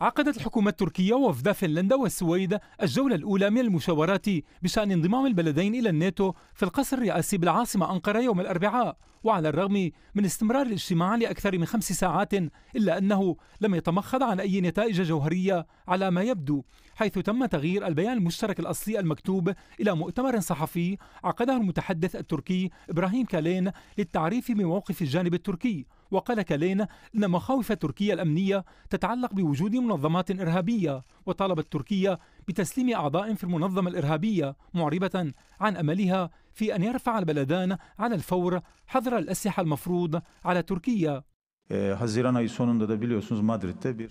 عقدت الحكومة التركية وفد فنلندا والسويد الجولة الأولى من المشاورات بشأن انضمام البلدين إلى الناتو في القصر الرئاسي بالعاصمة أنقرة يوم الأربعاء وعلى الرغم من استمرار الاجتماع لأكثر من خمس ساعات إلا أنه لم يتمخض عن أي نتائج جوهرية على ما يبدو حيث تم تغيير البيان المشترك الأصلي المكتوب إلى مؤتمر صحفي عقده المتحدث التركي إبراهيم كالين للتعريف بموقف الجانب التركي وقال كالين أن مخاوف تركيا الأمنية تتعلق بوجود منظمات إرهابية وطالبت تركيا بتسليم أعضاء في المنظمة الإرهابية معربة عن أملها في أن يرفع البلدان على الفور حظر الأسلحة المفروض على تركيا حزيران أي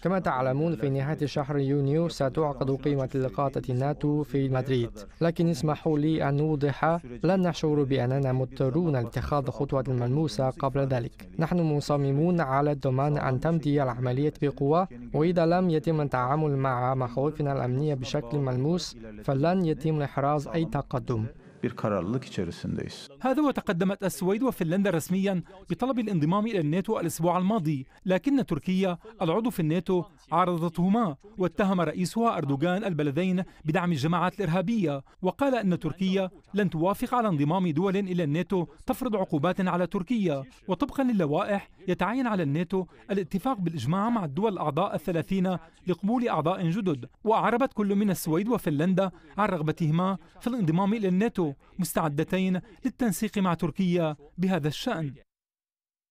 كما تعلمون في نهاية شهر يونيو ستعقد قيمه اللقاءات الناتو في مدريد لكن اسمحوا لي أن أوضح لن نشعر بأننا مضطرون لاتخاذ خطوة ملموسة قبل ذلك نحن مصممون على الضمان أن تمضي العملية بقوة وإذا لم يتم التعامل مع مخاوفنا الأمنية بشكل ملموس فلن يتم إحراز أي تقدم bir kararlılık içerisindeyiz. هذا وتقدمت السويد وفنلندا رسميا بطلب الانضمام إلى الناتو الأسبوع الماضي لكن تركيا العضو في الناتو عارضتهما واتهم رئيسها أردوغان البلدين بدعم الجماعات الإرهابية وقال أن تركيا لن توافق على انضمام دول إلى الناتو تفرض عقوبات على تركيا وطبقا للوائح يتعين على الناتو الاتفاق بالإجماع مع الدول الأعضاء الثلاثين لقبول أعضاء جدد وأعربت كل من السويد وفنلندا عن رغبتهما في الانضمام إلى الناتو مستعدتين للتنسيق مع تركيا بهذا الشأن